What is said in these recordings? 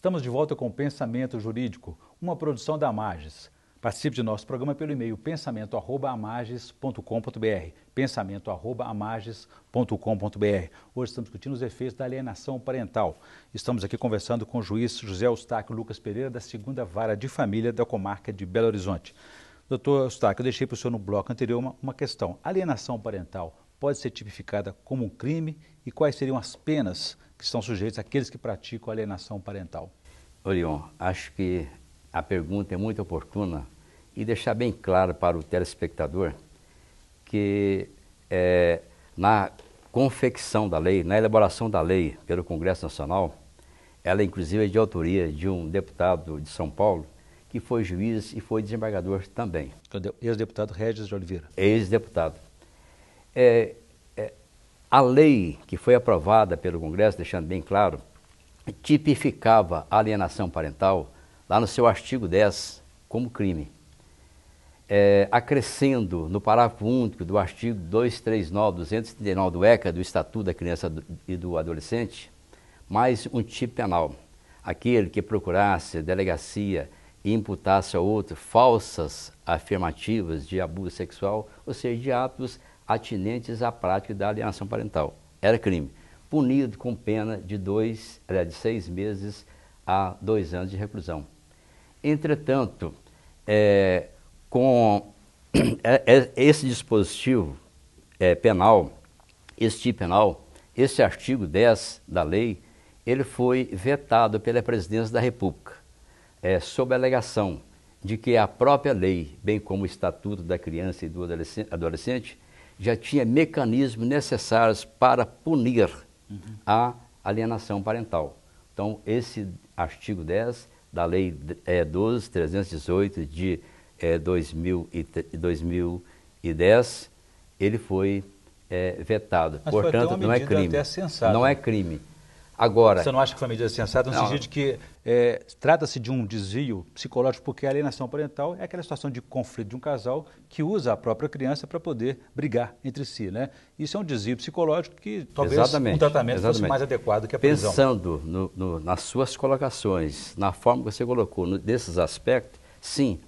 Estamos de volta com Pensamento Jurídico, uma produção da Amages. Participe de nosso programa pelo e-mail pensamento@amages.com.br, pensamento@amages.com.br. Hoje estamos discutindo os efeitos da alienação parental. Estamos aqui conversando com o juiz José Eustáquio Lucas Pereira da Segunda Vara de Família da comarca de Belo Horizonte. Doutor Eustáquio, eu deixei para o senhor no bloco anterior uma, uma questão. Alienação parental pode ser tipificada como um crime e quais seriam as penas que estão sujeitos àqueles que praticam alienação parental. Orion, acho que a pergunta é muito oportuna e deixar bem claro para o telespectador que é, na confecção da lei, na elaboração da lei pelo Congresso Nacional, ela inclusive é de autoria de um deputado de São Paulo, que foi juiz e foi desembargador também. Então, ex-deputado Regis de Oliveira. Ex-deputado. É, a lei que foi aprovada pelo Congresso, deixando bem claro, tipificava a alienação parental, lá no seu artigo 10, como crime. É, acrescendo no parágrafo único do artigo 239, 239 do ECA, do Estatuto da Criança e do Adolescente, mais um tipo penal. Aquele que procurasse delegacia e imputasse a outro falsas afirmativas de abuso sexual, ou seja, de atos atinentes à prática da alienação parental. Era crime. Punido com pena de, dois, de seis meses a dois anos de reclusão. Entretanto, é, com é, é, esse dispositivo é, penal, este tipo penal, esse artigo 10 da lei, ele foi vetado pela Presidência da República, é, sob a alegação de que a própria lei, bem como o Estatuto da Criança e do Adolescente, já tinha mecanismos necessários para punir uhum. a alienação parental. Então, esse artigo 10 da Lei é, 12.318 de é, 2010, é, ele foi é, vetado. Mas Portanto, foi não é crime. Não é né? crime. Agora. Você não acha que foi uma medida sensata no não. sentido de que é, trata-se de um desvio psicológico, porque a alienação parental é aquela situação de conflito de um casal que usa a própria criança para poder brigar entre si, né? Isso é um desvio psicológico que talvez exatamente, um tratamento exatamente. fosse mais adequado que a prisão. Pensando no, no, nas suas colocações, na forma que você colocou no, desses aspectos, sim.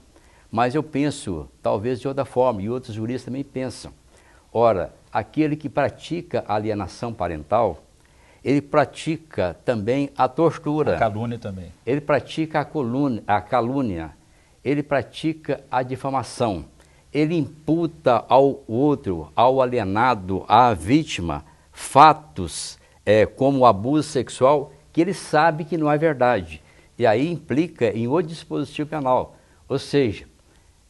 Mas eu penso, talvez de outra forma, e outros juristas também pensam. Ora, aquele que pratica alienação parental, ele pratica também a tortura. A calúnia também. Ele pratica a, a calúnia, ele pratica a difamação, ele imputa ao outro, ao alienado, à vítima, fatos é, como o abuso sexual que ele sabe que não é verdade. E aí implica em outro dispositivo penal. Ou seja,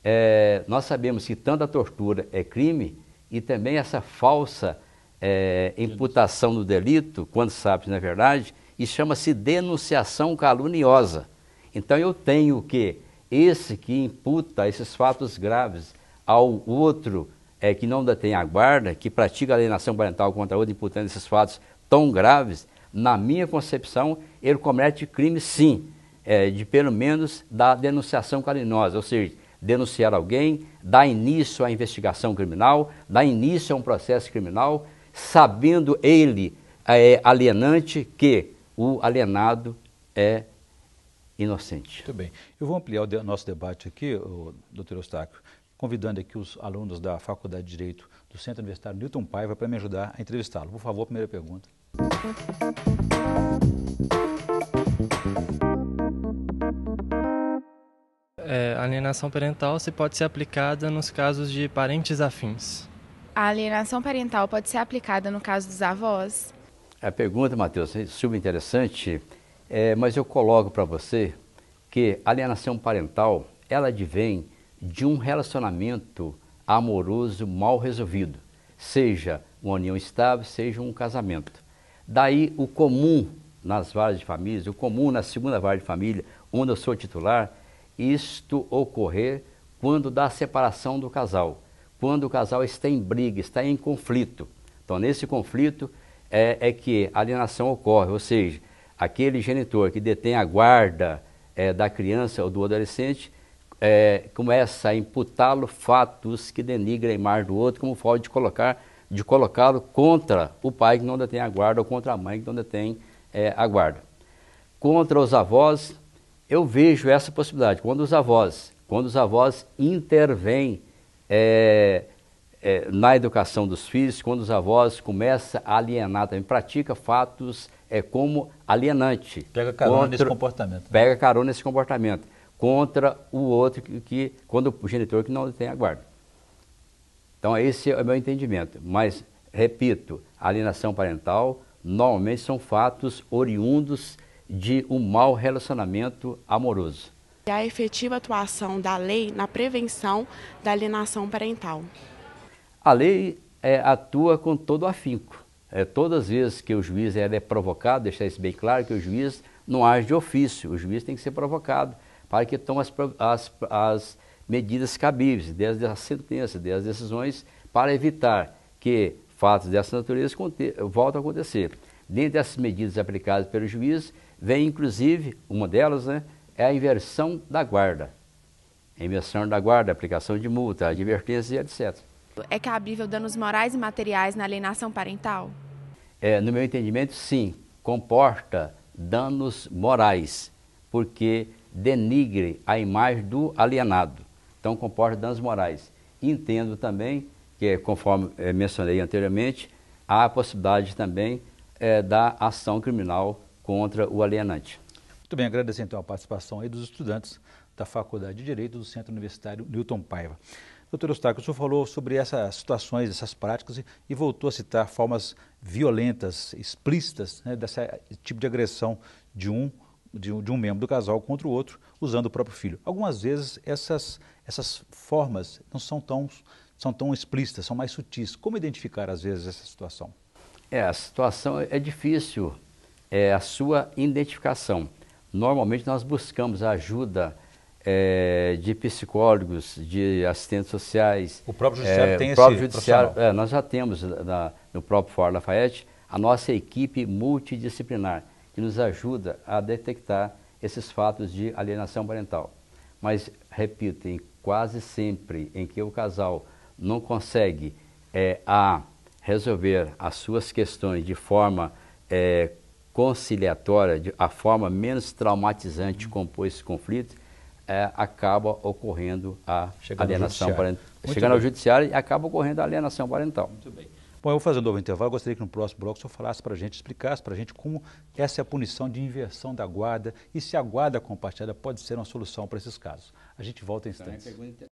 é, nós sabemos que tanto a tortura é crime e também essa falsa é, imputação do delito, quando sabe na é verdade, e chama-se denunciação caluniosa. Então eu tenho que esse que imputa esses fatos graves ao outro é, que não detém a guarda, que pratica alienação parental contra outro, imputando esses fatos tão graves, na minha concepção, ele comete crime sim, é, de pelo menos da denunciação caluniosa, ou seja, denunciar alguém, dar início à investigação criminal, dar início a um processo criminal, sabendo ele é, alienante que o alienado é inocente. Muito bem. Eu vou ampliar o de nosso debate aqui, o, doutor Eustáquio, convidando aqui os alunos da Faculdade de Direito do Centro Universitário Newton Paiva para me ajudar a entrevistá-lo. Por favor, primeira pergunta. É, alienação parental se pode ser aplicada nos casos de parentes afins a alienação parental pode ser aplicada no caso dos avós? A pergunta, Matheus, é super interessante, é, mas eu coloco para você que a alienação parental ela advém de um relacionamento amoroso mal resolvido, seja uma união estável, seja um casamento. Daí o comum nas varas de família, o comum na segunda vara de família, onde eu sou titular, isto ocorrer quando da separação do casal quando o casal está em briga, está em conflito. Então, nesse conflito é, é que a alienação ocorre, ou seja, aquele genitor que detém a guarda é, da criança ou do adolescente é, começa a imputá-lo fatos que denigrem a do outro, como forma de colocar de colocá-lo contra o pai que não detém a guarda ou contra a mãe que não detém é, a guarda. Contra os avós, eu vejo essa possibilidade. Quando os avós, quando os avós intervêm é, é, na educação dos filhos, quando os avós começam a alienar também, pratica fatos é, como alienante. Pega carona contra, nesse comportamento. Né? Pega carona nesse comportamento contra o outro que, que quando o genitor que não tem a guarda. Então esse é o meu entendimento. Mas repito, alienação parental normalmente são fatos oriundos de um mau relacionamento amoroso a efetiva atuação da lei na prevenção da alienação parental. A lei é, atua com todo afinco. É, todas as vezes que o juiz é provocado, deixar isso bem claro, que o juiz não age de ofício, o juiz tem que ser provocado para que tome as, as, as medidas cabíveis, desde a sentença, desde as decisões, para evitar que fatos dessa natureza voltem a acontecer. Dentre dessas medidas aplicadas pelo juiz, vem inclusive, uma delas, né, é a inversão da guarda. A inversão da guarda, aplicação de multa, advertência, etc. É cabível danos morais e materiais na alienação parental? É, no meu entendimento, sim. Comporta danos morais, porque denigre a imagem do alienado. Então, comporta danos morais. Entendo também que, conforme é, mencionei anteriormente, há a possibilidade também é, da ação criminal contra o alienante. Muito bem, agradeço então a participação aí dos estudantes da Faculdade de Direito do Centro Universitário Newton Paiva. Doutor Eustáquio, o senhor falou sobre essas situações, essas práticas e, e voltou a citar formas violentas, explícitas, né, desse tipo de agressão de um, de um, de um membro do casal contra o outro, usando o próprio filho. Algumas vezes essas, essas formas não são tão, são tão explícitas, são mais sutis. Como identificar, às vezes, essa situação? É, a situação é difícil, é a sua identificação. Normalmente nós buscamos a ajuda é, de psicólogos, de assistentes sociais. O próprio eh, judiciário é, tem o próprio esse judiciário, é, Nós já temos eh, na, no próprio Fórum Lafayette a nossa equipe multidisciplinar, que nos ajuda a detectar esses fatos de alienação parental. Mas, repito, em quase sempre em que o casal não consegue é, a resolver as suas questões de forma é, conciliatória, a forma menos traumatizante de compor esse conflito, é, acaba ocorrendo a chegando alienação parental. Chegando bem. ao judiciário e acaba ocorrendo a alienação parental. Muito bem. Bom, eu vou fazer um novo intervalo. Eu gostaria que no próximo bloco o senhor falasse para a gente, explicasse para a gente como essa é a punição de inversão da guarda e se a guarda compartilhada pode ser uma solução para esses casos. A gente volta em instantes.